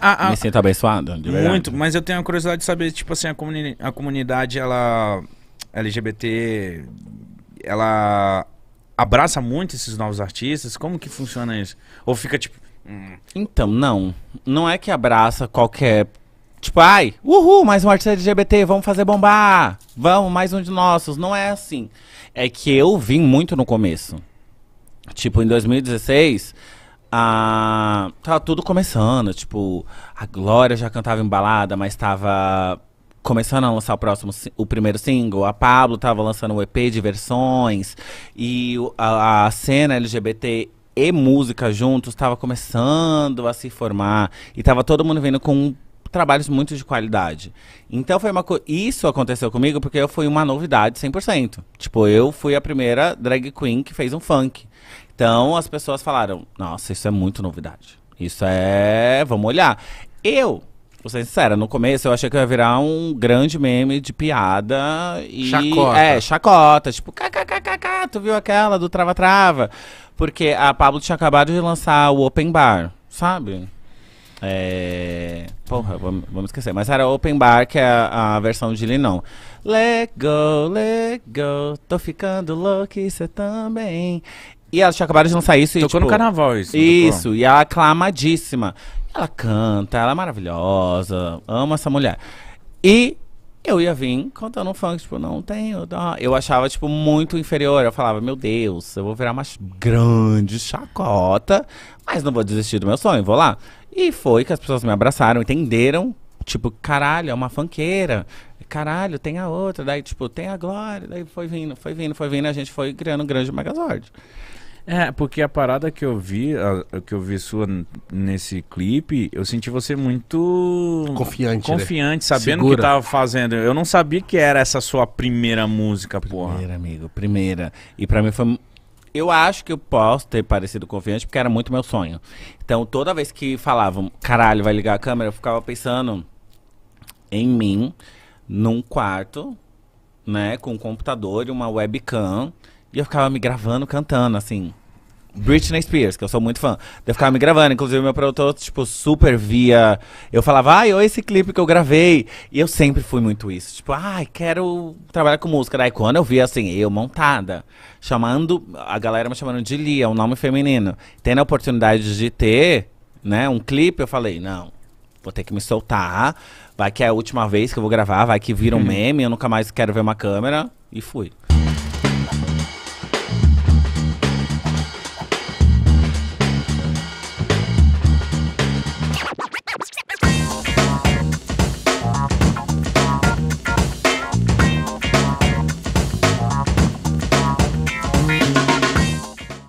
A, a, Me sinto abençoado, de verdade. Muito, mas eu tenho a curiosidade de saber, tipo assim, a, comuni a comunidade, ela... LGBT, ela abraça muito esses novos artistas? Como que funciona isso? Ou fica tipo... Hum. Então, não. Não é que abraça qualquer... Tipo, ai, uhul, mais um artista LGBT, vamos fazer bombar. Vamos, mais um de nossos. Não é assim. É que eu vim muito no começo. Tipo, em 2016 a. Tava tudo começando. Tipo, a Glória já cantava em balada, mas tava começando a lançar o próximo o primeiro single, a Pablo tava lançando um EP de versões e a, a cena LGBT e música juntos estava começando a se formar e tava todo mundo vindo com trabalhos muito de qualidade. Então foi uma coisa. isso aconteceu comigo porque eu fui uma novidade 100%. Tipo, eu fui a primeira drag queen que fez um funk. Então as pessoas falaram: "Nossa, isso é muito novidade. Isso é, vamos olhar". Eu Vou ser sincera, no começo eu achei que eu ia virar um grande meme de piada e. Chacota. É, chacota. Tipo, kkkk, tu viu aquela do Trava-Trava? Porque a Pablo tinha acabado de lançar o Open Bar, sabe? É. Porra, vamos, vamos esquecer. Mas era Open Bar, que é a, a versão de Linão. Let go, let go, tô ficando louco e cê também. E ela tinham acabado de lançar isso. E, tipo, no carnaval isso. Isso, e ela é aclamadíssima. Ela canta, ela é maravilhosa, amo essa mulher. E eu ia vir cantando um funk, tipo, não tenho dó. Eu achava, tipo, muito inferior. Eu falava, meu Deus, eu vou virar uma grande chacota, mas não vou desistir do meu sonho, vou lá. E foi que as pessoas me abraçaram, entenderam. Tipo, caralho, é uma fanqueira. Caralho, tem a outra. Daí, tipo, tem a Glória. Daí foi vindo, foi vindo, foi vindo. A gente foi criando um grande Megazord. É, porque a parada que eu vi, a, que eu vi sua nesse clipe, eu senti você muito confiante, né? confiante, né? sabendo o que tava fazendo. Eu não sabia que era essa sua primeira música, primeira, porra. Primeira, amigo, primeira. E para mim foi eu acho que eu posso ter parecido confiante, porque era muito meu sonho. Então, toda vez que falavam, caralho, vai ligar a câmera, eu ficava pensando em mim, num quarto, né, com um computador e uma webcam, e eu ficava me gravando, cantando, assim. Britney Spears, que eu sou muito fã. Eu ficava me gravando, inclusive meu produtor, tipo, super via. Eu falava, ai, olha esse clipe que eu gravei. E eu sempre fui muito isso. Tipo, ai, quero trabalhar com música. Daí quando eu vi, assim, eu montada, chamando, a galera me chamando de Lia, um nome feminino. Tendo a oportunidade de ter, né, um clipe, eu falei, não, vou ter que me soltar. Vai que é a última vez que eu vou gravar, vai que vira um uhum. meme, eu nunca mais quero ver uma câmera. E fui.